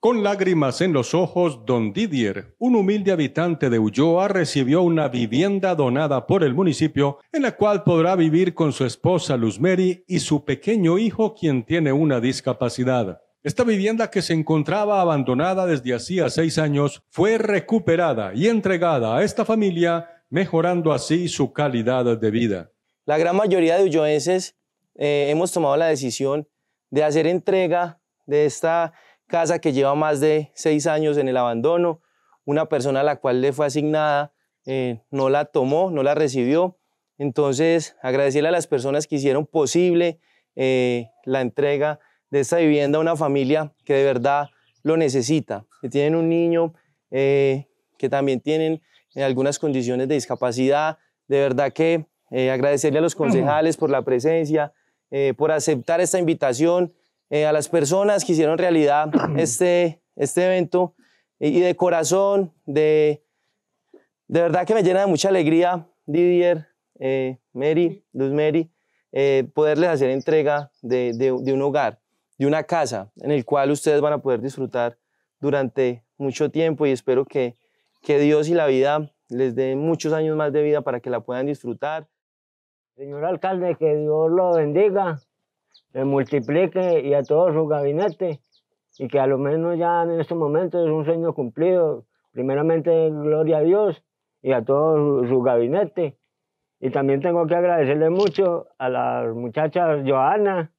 Con lágrimas en los ojos, don Didier, un humilde habitante de Ulloa, recibió una vivienda donada por el municipio, en la cual podrá vivir con su esposa Luzmeri y su pequeño hijo, quien tiene una discapacidad. Esta vivienda que se encontraba abandonada desde hacía seis años fue recuperada y entregada a esta familia, mejorando así su calidad de vida. La gran mayoría de ulloenses eh, hemos tomado la decisión de hacer entrega de esta casa que lleva más de seis años en el abandono, una persona a la cual le fue asignada eh, no la tomó, no la recibió. Entonces, agradecerle a las personas que hicieron posible eh, la entrega de esta vivienda a una familia que de verdad lo necesita, que tienen un niño, eh, que también tienen algunas condiciones de discapacidad. De verdad que agradecerle a los concejales por la presencia, por aceptar esta invitación eh, a las personas que hicieron realidad este, este evento y, de corazón, de, de verdad que me llena de mucha alegría, Didier, eh, Mary, Luz Mary, eh, poderles hacer entrega de, de, de, un hogar, de una casa, en el cual ustedes van a poder disfrutar durante mucho tiempo y espero que, que Dios y la vida les den muchos años más de vida para que la puedan disfrutar. Señor alcalde, que Dios lo bendiga se multiplique y a todo su gabinete y que a lo menos ya en estos momentos es un sueño cumplido. Primeramente, gloria a Dios y a todo su, gabinete. Y también tengo que agradecerle mucho a las muchachas Joana,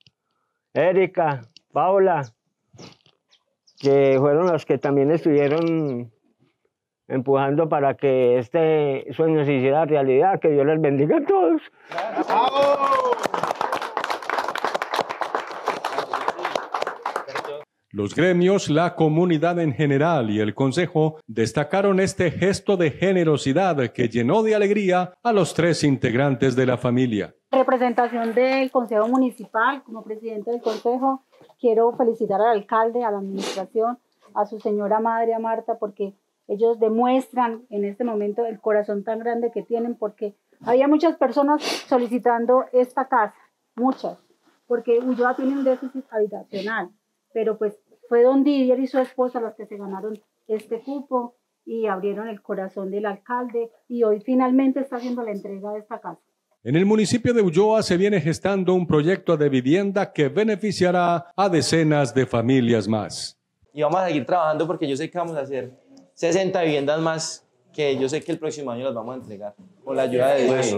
Erika, Paula, que fueron las que también estuvieron empujando para que este sueño se hiciera realidad. Que Dios les bendiga a todos. Los gremios, la comunidad en general y el Consejo destacaron este gesto de generosidad que llenó de alegría a los tres integrantes de la familia. Representación del Consejo Municipal, como presidente del Consejo, quiero felicitar al alcalde, a la administración, a su señora madre, a Marta, porque ellos demuestran en este momento el corazón tan grande que tienen, porque había muchas personas solicitando esta casa, muchas, porque Ulloa tiene un déficit habitacional pero pues fue don Didier y su esposa los que se ganaron este cupo y abrieron el corazón del alcalde y hoy finalmente está haciendo la entrega de esta casa. En el municipio de Ulloa se viene gestando un proyecto de vivienda que beneficiará a decenas de familias más. Y vamos a seguir trabajando porque yo sé que vamos a hacer 60 viviendas más que yo sé que el próximo año las vamos a entregar con la ayuda de Dios.